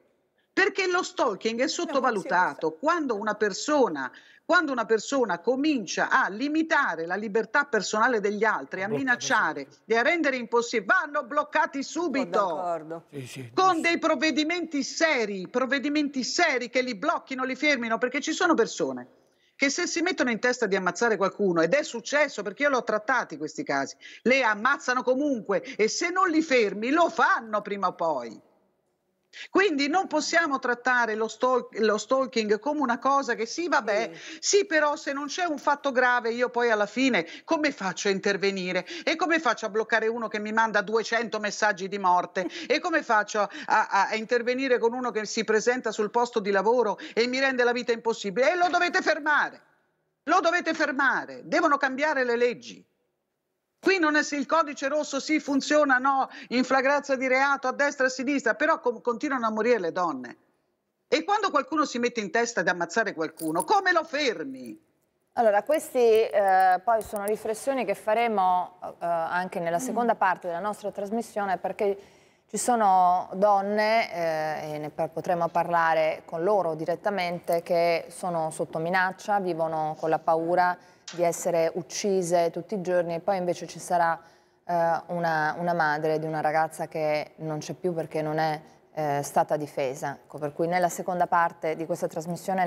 perché lo stalking è sottovalutato. Quando una persona quando una persona comincia a limitare la libertà personale degli altri, a minacciare e a rendere impossibile, vanno bloccati subito con dei provvedimenti seri, provvedimenti seri che li blocchino, li fermino, perché ci sono persone che se si mettono in testa di ammazzare qualcuno, ed è successo perché io l'ho trattati questi casi, le ammazzano comunque e se non li fermi lo fanno prima o poi. Quindi non possiamo trattare lo, stalk, lo, stalking come una cosa che sì, vabbè, mm. sì, però se non c'è un fatto grave io poi alla fine come faccio a intervenire? E come faccio a bloccare uno che mi manda 200 messaggi di morte? [LAUGHS] E come faccio a, a, a intervenire con uno che si presenta sul posto di lavoro e mi rende la vita impossibile? E lo dovete fermare, lo dovete fermare, devono cambiare le leggi. Qui non è se il codice rosso sì funziona, no, in flagranza di reato a destra e a sinistra, però com- continuano a morire le donne. E quando qualcuno si mette in testa di ammazzare qualcuno, come lo fermi? Allora, queste eh, poi sono riflessioni che faremo eh, anche nella seconda mm. parte della nostra trasmissione perché ci sono donne, eh, e ne potremo parlare con loro direttamente, che sono sotto minaccia, vivono con la paura di essere uccise tutti i giorni e poi invece ci sarà eh, una, una, madre di una ragazza che non c'è più perché non è eh, stata difesa. Ecco, per cui nella seconda parte di questa trasmissione